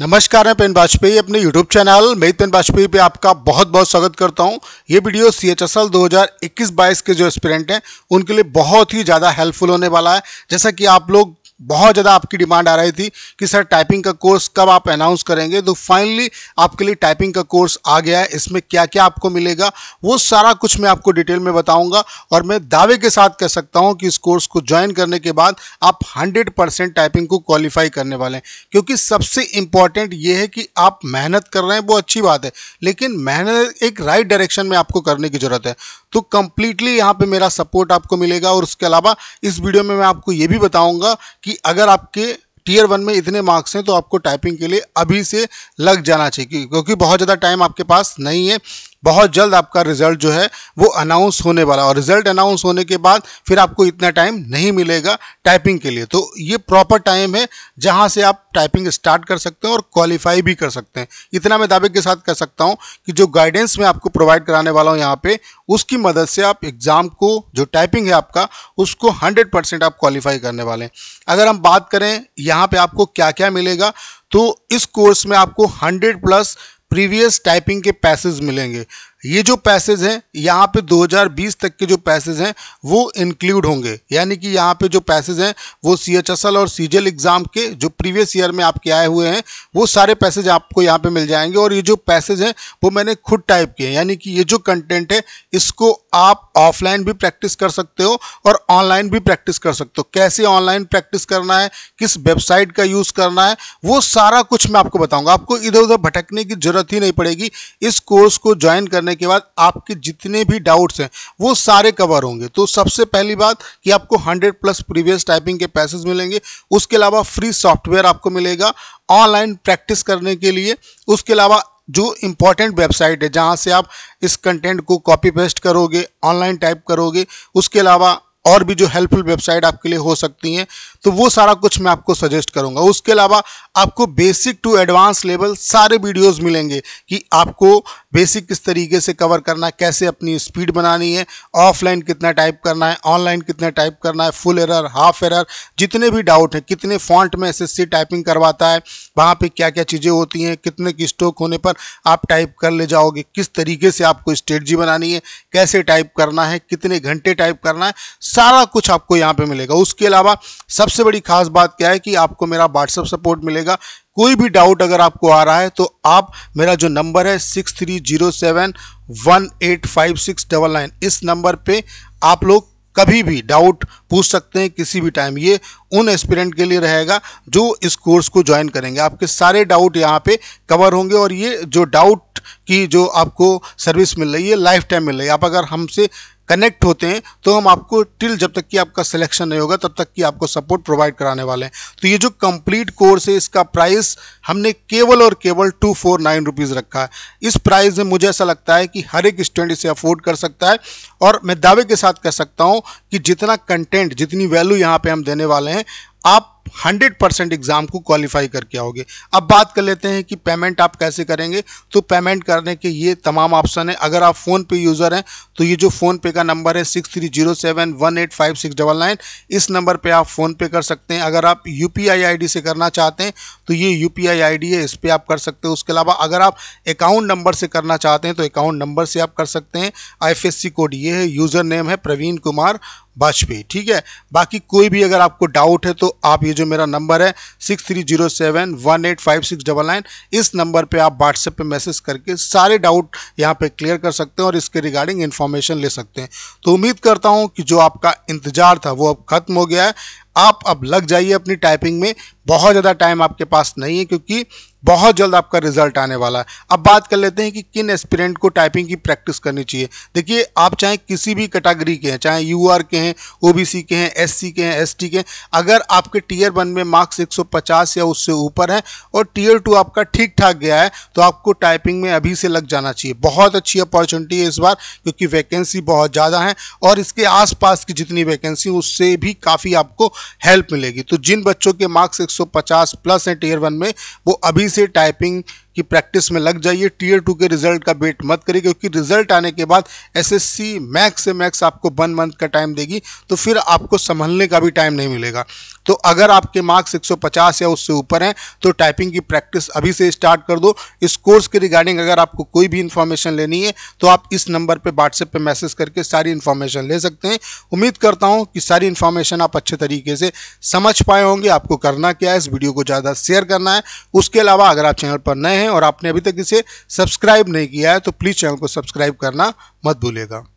नमस्कार मैं पेन वाजपेयी अपने YouTube चैनल मई पेन वाजपेयी पे आपका बहुत बहुत स्वागत करता हूँ ये video C H S L दो के जो एस्पिरेंट हैं उनके लिए बहुत ही ज़्यादा हेल्पफुल होने वाला है जैसा कि आप लोग बहुत ज़्यादा आपकी डिमांड आ रही थी कि सर टाइपिंग का कोर्स कब आप अनाउंस करेंगे तो फाइनली आपके लिए टाइपिंग का कोर्स आ गया है इसमें क्या क्या आपको मिलेगा वो सारा कुछ मैं आपको डिटेल में बताऊंगा और मैं दावे के साथ कह सकता हूं कि इस कोर्स को ज्वाइन करने के बाद आप 100% टाइपिंग को क्वालिफाई करने वाले हैं क्योंकि सबसे इम्पॉर्टेंट ये है कि आप मेहनत कर रहे हैं वो अच्छी बात है लेकिन मेहनत एक राइट डायरेक्शन में आपको करने की ज़रूरत है तो कंप्लीटली यहाँ पे मेरा सपोर्ट आपको मिलेगा और उसके अलावा इस वीडियो में मैं आपको ये भी बताऊँगा कि अगर आपके टीयर वन में इतने मार्क्स हैं तो आपको टाइपिंग के लिए अभी से लग जाना चाहिए क्योंकि बहुत ज़्यादा टाइम आपके पास नहीं है बहुत जल्द आपका रिजल्ट जो है वो अनाउंस होने वाला और रिजल्ट अनाउंस होने के बाद फिर आपको इतना टाइम नहीं मिलेगा टाइपिंग के लिए तो ये प्रॉपर टाइम है जहाँ से आप टाइपिंग स्टार्ट कर सकते हैं और क्वालिफाई भी कर सकते हैं इतना मैं दावे के साथ कह सकता हूँ कि जो गाइडेंस मैं आपको प्रोवाइड कराने वाला हूँ यहाँ पे उसकी मदद से आप एग्ज़ाम को जो टाइपिंग है आपका उसको 100% आप क्वालिफाई करने वाले हैं अगर हम बात करें यहाँ पे आपको क्या क्या मिलेगा तो इस कोर्स में आपको 100 प्लस प्रीवियस टाइपिंग के पैसेज मिलेंगे ये जो पैसेज हैं यहाँ पे 2020 तक के जो पैसेज हैं वो इंक्लूड होंगे यानी कि यहाँ पे जो पैसेज हैं वो सी एच एस एल और सी एल एग्ज़ाम के जो प्रीवियस ईयर में आपके आए हुए हैं वो सारे पैसेज आपको यहाँ पे मिल जाएंगे और ये जो पैसेज हैं वो मैंने खुद टाइप किए हैं यानी कि ये जो कंटेंट है इसको आप ऑफलाइन भी प्रैक्टिस कर सकते हो और ऑनलाइन भी प्रैक्टिस कर सकते हो कैसे ऑनलाइन प्रैक्टिस करना है किस वेबसाइट का यूज़ करना है वो सारा कुछ मैं आपको बताऊँगा आपको इधर उधर भटकने की ज़रूरत ही नहीं पड़ेगी इस कोर्स को ज्वाइन करने करने के बाद आपके जितने भी डाउट्स हैं वो सारे कवर होंगे तो सबसे पहली बात कि आपको 100 प्लस प्रीवियस टाइपिंग के पैसेज मिलेंगे उसके अलावा फ्री सॉफ्टवेयर आपको मिलेगा ऑनलाइन प्रैक्टिस करने के लिए उसके अलावा जो इम्पॉर्टेंट वेबसाइट है जहाँ से आप इस कंटेंट को कॉपी पेस्ट करोगे ऑनलाइन टाइप करोगे उसके अलावा और भी जो हेल्पफुल वेबसाइट आपके लिए हो सकती हैं तो वो सारा कुछ मैं आपको सजेस्ट करूंगा उसके अलावा आपको बेसिक टू एडवांस लेवल सारे वीडियोस मिलेंगे कि आपको बेसिक किस तरीके से कवर करना है कैसे अपनी स्पीड बनानी है ऑफलाइन कितना टाइप करना है ऑनलाइन कितना टाइप करना है फुल एरर हाफ एरर जितने भी डाउट हैं कितने फॉन्ट में एस टाइपिंग करवाता है वहाँ पर क्या क्या चीज़ें होती हैं कितने की स्टोक होने पर आप टाइप कर ले जाओगे किस तरीके से आपको स्ट्रेटजी बनानी है कैसे टाइप करना है कितने घंटे टाइप करना है सारा कुछ आपको यहाँ पर मिलेगा उसके अलावा सबसे बड़ी खास बात क्या है कि आपको मेरा व्हाट्सअप सपोर्ट मिलेगा कोई भी डाउट अगर आपको आ रहा है तो आप मेरा जो नंबर है six three zero seven one eight five six double nine इस नंबर पे आप लोग कभी भी डाउट पूछ सकते हैं किसी भी टाइम ये उन एस्पिरेंट के लिए रहेगा जो इस कोर्स को ज्वाइन करेंगे आपके सारे डाउट यहाँ पे कवर होंगे और ये जो डाउट की जो आपको सर्विस मिल रही है लाइफ टाइम मिल रही है आप अगर हमसे कनेक्ट होते हैं तो हम आपको टिल जब तक कि आपका सिलेक्शन नहीं होगा तब तक कि आपको सपोर्ट प्रोवाइड कराने वाले हैं तो ये जो कंप्लीट कोर्स है इसका प्राइस हमने केवल और केवल टू फोर नाइन रुपीज़ रखा है इस प्राइस में मुझे ऐसा लगता है कि हर एक स्टूडेंट इसे अफोर्ड कर सकता है और मैं दावे के साथ कह सकता हूँ कि जितना कंटेंट जितनी वैल्यू यहाँ पर हम देने वाले हैं आप हंड्रेड परसेंट एग्ज़ाम को क्वालिफाई करके आओगे अब बात कर लेते हैं कि पेमेंट आप कैसे करेंगे तो पेमेंट करने के ये तमाम ऑप्शन है अगर आप फ़ोन पे यूज़र हैं तो ये जो फ़ोन पे का नंबर है six three zero seven one eight five six double nine इस नंबर पे आप फ़ोन पे कर सकते हैं अगर आप U P I I D से करना चाहते हैं तो ये U P I I D है इस पर आप कर सकते हैं उसके अलावा अगर आप अकाउंट नंबर से करना चाहते हैं तो अकाउंट नंबर से आप कर सकते हैं आई एस सी कोड ये है यूज़र नेम है प्रवीण कुमार वाजपेयी ठीक है बाकी कोई भी अगर आपको डाउट है तो आप ये जो मेरा नंबर है six three zero seven one eight five six double nine इस नंबर पे आप व्हाट्सएप पे मैसेज करके सारे डाउट यहाँ पे क्लियर कर सकते हैं और इसके रिगार्डिंग इन्फॉर्मेशन ले सकते हैं तो उम्मीद करता हूँ कि जो आपका इंतज़ार था वो अब खत्म हो गया है आप अब लग जाइए अपनी टाइपिंग में बहुत ज़्यादा टाइम आपके पास नहीं है क्योंकि बहुत जल्द आपका रिजल्ट आने वाला है अब बात कर लेते हैं कि किन एस्पिरेंट को टाइपिंग की प्रैक्टिस करनी चाहिए देखिए आप चाहे किसी भी कैटेगरी के हैं चाहे यू के हैं ओ के हैं एस के हैं एस के हैं अगर आपके टीयर वन में मार्क्स 150 या उससे ऊपर हैं और टीयर टू आपका ठीक ठाक गया है तो आपको टाइपिंग में अभी से लग जाना चाहिए बहुत अच्छी अपॉर्चुनिटी है इस बार क्योंकि वैकेंसी बहुत ज़्यादा है और इसके पास की जितनी वैकेंसी उससे भी काफ़ी आपको हेल्प मिलेगी तो जिन बच्चों के मार्क्स 150 प्लस हैं टीयर वन में वो अभी से टाइपिंग कि प्रैक्टिस में लग जाइए टीयर टू के रिजल्ट का वेट मत करिए क्योंकि रिजल्ट आने के बाद एसएससी मैक्स से मैक्स आपको वन मंथ का टाइम देगी तो फिर आपको संभलने का भी टाइम नहीं मिलेगा तो अगर आपके मार्क्स 150 या उससे ऊपर हैं तो टाइपिंग की प्रैक्टिस अभी से स्टार्ट कर दो इस कोर्स के रिगार्डिंग अगर आपको कोई भी इन्फॉर्मेशन लेनी है तो आप इस नंबर पर व्हाट्सएप पर मैसेज करके सारी इन्फॉर्मेशन ले सकते हैं उम्मीद करता हूँ कि सारी इन्फॉर्मेशन आप अच्छे तरीके से समझ पाए होंगे आपको करना क्या है इस वीडियो को ज़्यादा शेयर करना है उसके अलावा अगर आप चैनल पर नए हैं हैं और आपने अभी तक इसे सब्सक्राइब नहीं किया है तो प्लीज़ चैनल को सब्सक्राइब करना मत भूलेगा